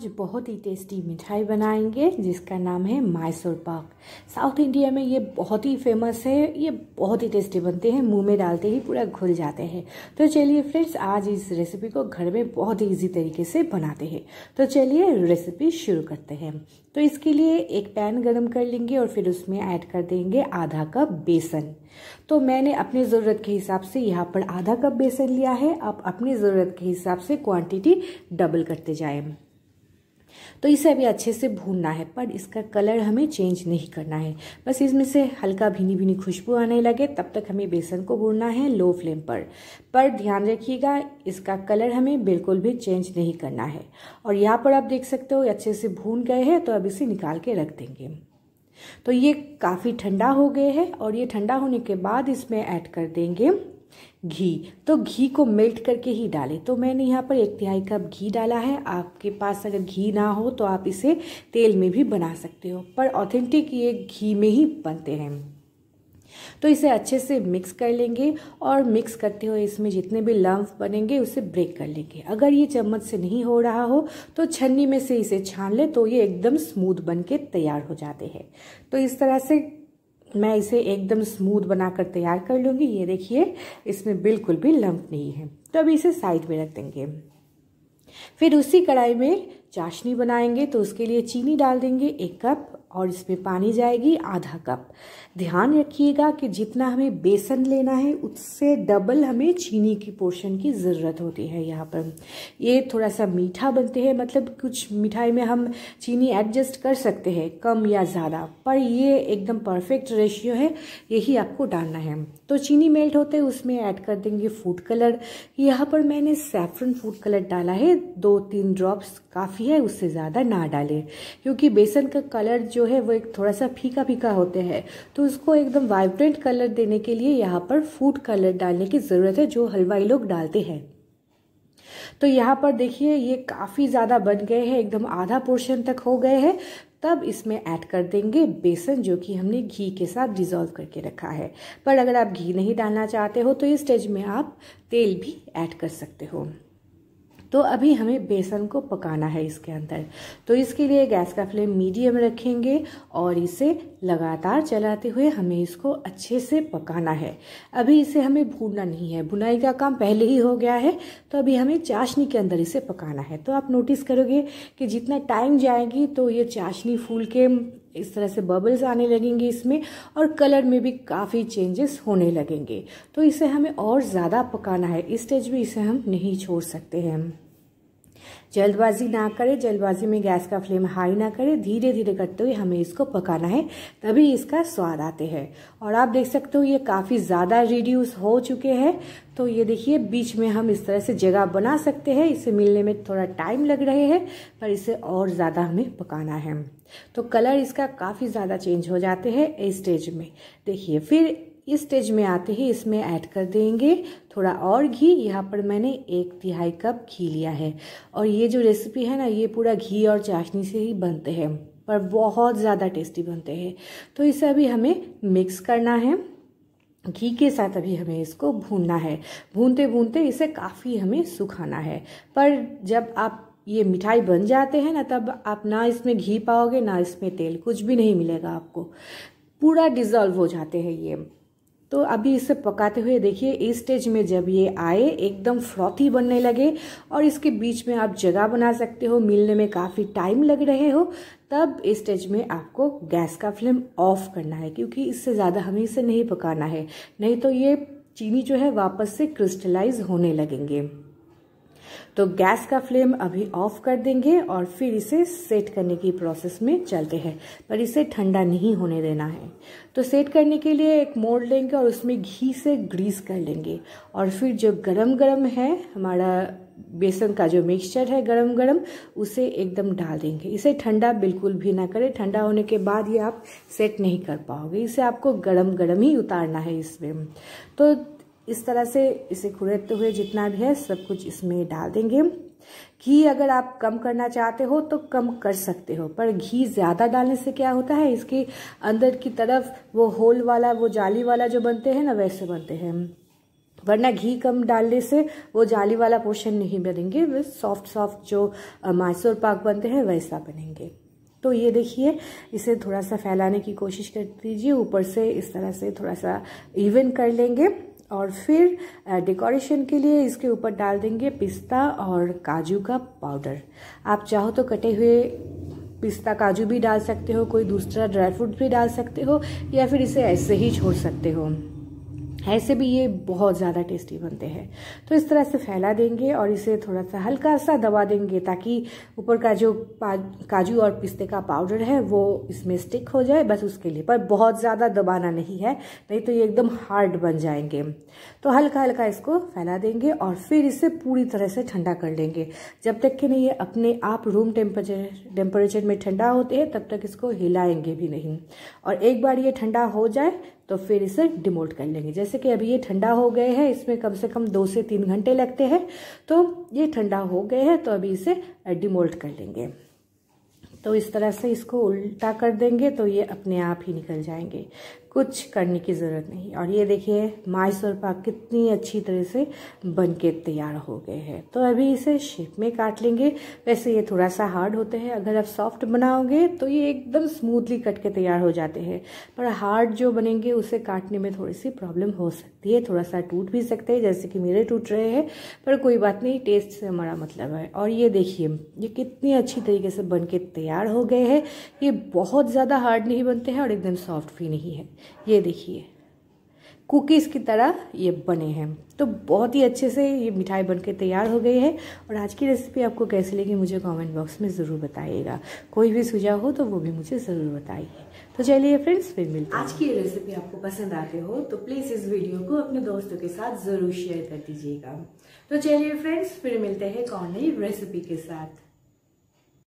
आज बहुत ही टेस्टी मिठाई बनाएंगे जिसका नाम है मैसूर पाक साउथ इंडिया में ये बहुत ही फेमस है ये बहुत ही टेस्टी बनते हैं मुंह में डालते ही पूरा घुल जाते हैं तो चलिए फ्रेंड्स आज इस रेसिपी को घर में बहुत ही ईजी तरीके से बनाते हैं तो चलिए रेसिपी शुरू करते हैं तो इसके लिए एक पैन गरम कर लेंगे और फिर उसमें ऐड कर देंगे आधा कप बेसन तो मैंने अपनी ज़रूरत के हिसाब से यहाँ पर आधा कप बेसन लिया है आप अपनी ज़रूरत के हिसाब से क्वांटिटी डबल करते जाएं तो इसे अभी अच्छे से भूनना है पर इसका कलर हमें चेंज नहीं करना है बस इसमें से हल्का भीनी भीनी खुशबू आने लगे तब तक हमें बेसन को भूनना है लो फ्लेम पर पर ध्यान रखिएगा इसका कलर हमें बिल्कुल भी चेंज नहीं करना है और यहाँ पर आप देख सकते हो अच्छे से भून गए हैं तो अब इसे निकाल के रख देंगे तो ये काफ़ी ठंडा हो गए है और ये ठंडा होने के बाद इसमें ऐड कर देंगे घी तो घी को मेल्ट करके ही डालें तो मैंने यहाँ पर एक तिहाई कप घी डाला है आपके पास अगर घी ना हो तो आप इसे तेल में भी बना सकते हो पर ऑथेंटिक ये घी में ही बनते हैं तो इसे अच्छे से मिक्स कर लेंगे और मिक्स करते हुए इसमें जितने भी लम्ब बनेंगे उसे ब्रेक कर लेंगे अगर ये चम्मच से नहीं हो रहा हो तो छन्नी में से इसे छान ले तो ये एकदम स्मूथ बन के तैयार हो जाते हैं तो इस तरह से मैं इसे एकदम स्मूथ बनाकर तैयार कर लूँगी ये देखिए इसमें बिल्कुल भी लंप नहीं है तो अभी इसे साइड में रख देंगे फिर उसी कढ़ाई में चाशनी बनाएंगे तो उसके लिए चीनी डाल देंगे एक कप और इसमें पानी जाएगी आधा कप ध्यान रखिएगा कि जितना हमें बेसन लेना है उससे डबल हमें चीनी की पोर्शन की ज़रूरत होती है यहाँ पर ये थोड़ा सा मीठा बनते हैं मतलब कुछ मिठाई में हम चीनी एडजस्ट कर सकते हैं कम या ज़्यादा पर ये एकदम परफेक्ट रेशियो है यही आपको डालना है तो चीनी मेल्ट होते उसमें ऐड कर देंगे फूड कलर यहाँ पर मैंने सेफ्रन फूड कलर डाला है दो तीन ड्रॉप्स काफ़ी है उससे ज़्यादा ना डालें क्योंकि बेसन का कलर जो जो है वो एक थोड़ा सा फीका फीका होते हैं तो उसको एकदम वाइब्रेंट कलर देने के लिए यहाँ पर फूड कलर डालने की ज़रूरत है जो हलवाई लोग डालते हैं तो यहाँ पर देखिए ये काफ़ी ज़्यादा बन गए हैं एकदम आधा पोर्शन तक हो गए हैं तब इसमें ऐड कर देंगे बेसन जो कि हमने घी के साथ डिज़ोल्व करके रखा है पर अगर आप घी नहीं डालना चाहते हो तो इस स्टेज में आप तेल भी ऐड कर सकते हो तो अभी हमें बेसन को पकाना है इसके अंदर तो इसके लिए गैस का फ्लेम मीडियम रखेंगे और इसे लगातार चलाते हुए हमें इसको अच्छे से पकाना है अभी इसे हमें भूनना नहीं है भुनाई का काम पहले ही हो गया है तो अभी हमें चाशनी के अंदर इसे पकाना है तो आप नोटिस करोगे कि जितना टाइम जाएगी तो ये चाशनी फूल के इस तरह से बबल्स आने लगेंगे इसमें और कलर में भी काफ़ी चेंजेस होने लगेंगे तो इसे हमें और ज़्यादा पकाना है इस स्टेज भी इसे हम नहीं छोड़ सकते हैं जल्दबाजी ना करें जल्दबाजी में गैस का फ्लेम हाई ना करें धीरे धीरे करते हुए हमें इसको पकाना है तभी इसका स्वाद आते हैं और आप देख सकते हो ये काफ़ी ज़्यादा रिड्यूस हो चुके हैं तो ये देखिए बीच में हम इस तरह से जगह बना सकते हैं इसे मिलने में थोड़ा टाइम लग रहे हैं पर इसे और ज़्यादा हमें पकाना है तो कलर इसका काफ़ी ज़्यादा चेंज हो जाते हैं इस स्टेज में देखिए फिर इस स्टेज में आते ही इसमें ऐड कर देंगे थोड़ा और घी यहाँ पर मैंने एक तिहाई कप घी लिया है और ये जो रेसिपी है ना ये पूरा घी और चाशनी से ही बनते हैं पर बहुत ज़्यादा टेस्टी बनते हैं तो इसे अभी हमें मिक्स करना है घी के साथ अभी हमें इसको भूनना है भूनते भूनते इसे काफ़ी हमें सुखाना है पर जब आप ये मिठाई बन जाते हैं ना तब आप ना इसमें घी पाओगे ना इसमें तेल कुछ भी नहीं मिलेगा आपको पूरा डिज़ोल्व हो जाते हैं ये तो अभी इसे पकाते हुए देखिए इस स्टेज में जब ये आए एकदम फ्रॉथी बनने लगे और इसके बीच में आप जगह बना सकते हो मिलने में काफ़ी टाइम लग रहे हो तब इस स्टेज में आपको गैस का फ्लेम ऑफ करना है क्योंकि इससे ज़्यादा हमें इसे नहीं पकाना है नहीं तो ये चीनी जो है वापस से क्रिस्टलाइज होने लगेंगे तो गैस का फ्लेम अभी ऑफ कर देंगे और फिर इसे सेट करने की प्रोसेस में चलते हैं पर इसे ठंडा नहीं होने देना है तो सेट करने के लिए एक मोड़ लेंगे और उसमें घी से ग्रीस कर लेंगे और फिर जो गरम गरम है हमारा बेसन का जो मिक्सचर है गरम गरम उसे एकदम डाल देंगे इसे ठंडा बिल्कुल भी ना करें ठंडा होने के बाद ये आप सेट नहीं कर पाओगे इसे आपको गरम गरम ही उतारना है इसमें तो इस तरह से इसे खुरेदते हुए जितना भी है सब कुछ इसमें डाल देंगे घी अगर आप कम करना चाहते हो तो कम कर सकते हो पर घी ज़्यादा डालने से क्या होता है इसके अंदर की तरफ वो होल वाला वो जाली वाला जो बनते हैं ना वैसे बनते हैं वरना घी कम डालने से वो जाली वाला पोर्शन नहीं बनेंगे वे सॉफ्ट सॉफ्ट जो मैसूर पाक बनते हैं वैसा बनेंगे तो ये देखिए इसे थोड़ा सा फैलाने की कोशिश कर दीजिए ऊपर से इस तरह से थोड़ा सा इवन कर लेंगे और फिर डेकोरेशन के लिए इसके ऊपर डाल देंगे पिस्ता और काजू का पाउडर आप चाहो तो कटे हुए पिस्ता काजू भी डाल सकते हो कोई दूसरा ड्राई फ्रूट भी डाल सकते हो या फिर इसे ऐसे ही छोड़ सकते हो ऐसे भी ये बहुत ज़्यादा टेस्टी बनते हैं तो इस तरह से फैला देंगे और इसे थोड़ा सा हल्का सा दबा देंगे ताकि ऊपर का जो काजू और पिस्ते का पाउडर है वो इसमें स्टिक हो जाए बस उसके लिए पर बहुत ज़्यादा दबाना नहीं है नहीं तो ये एकदम हार्ड बन जाएंगे तो हल्का हल्का इसको फैला देंगे और फिर इसे पूरी तरह से ठंडा कर लेंगे जब तक कि नहीं ये अपने आप रूम टेम्परेचर टेम्परेचर में ठंडा होते हैं तब तक इसको हिलाएंगे भी नहीं और एक बार ये ठंडा हो जाए तो फिर इसे डिमोट कर लेंगे जैसे कि अभी ये ठंडा हो गए हैं इसमें कम से कम दो से तीन घंटे लगते हैं तो ये ठंडा हो गए हैं तो अभी इसे डिमोल्ट कर लेंगे तो इस तरह से इसको उल्टा कर देंगे तो ये अपने आप ही निकल जाएंगे कुछ करने की ज़रूरत नहीं और ये देखिए माइसोर पाक कितनी अच्छी तरह से बन के तैयार हो गए हैं तो अभी इसे शेप में काट लेंगे वैसे ये थोड़ा सा हार्ड होते हैं अगर आप सॉफ्ट बनाओगे तो ये एकदम स्मूथली कट के तैयार हो जाते हैं पर हार्ड जो बनेंगे उसे काटने में थोड़ी सी प्रॉब्लम हो सकती है थोड़ा सा टूट भी सकते हैं जैसे कि मेरे टूट रहे हैं पर कोई बात नहीं टेस्ट से हमारा मतलब है और ये देखिए ये कितनी अच्छी तरीके से बन के तैयार हो गए हैं ये बहुत ज़्यादा हार्ड नहीं बनते हैं और एकदम सॉफ्ट भी नहीं है ये देखिए कुकीज़ की तरह ये बने हैं तो बहुत ही अच्छे से ये मिठाई बनके तैयार हो गई है और आज की रेसिपी आपको कैसी लगी मुझे कमेंट बॉक्स में ज़रूर बताइएगा कोई भी सुझाव हो तो वो भी मुझे ज़रूर बताइए तो चलिए फ्रेंड्स फिर मिलते हैं आज की रेसिपी आपको पसंद आते हो तो प्लीज़ इस वीडियो को अपने दोस्तों के साथ ज़रूर शेयर कर दीजिएगा तो चलिए फ्रेंड्स फिर मिलते हैं कौन रेसिपी के साथ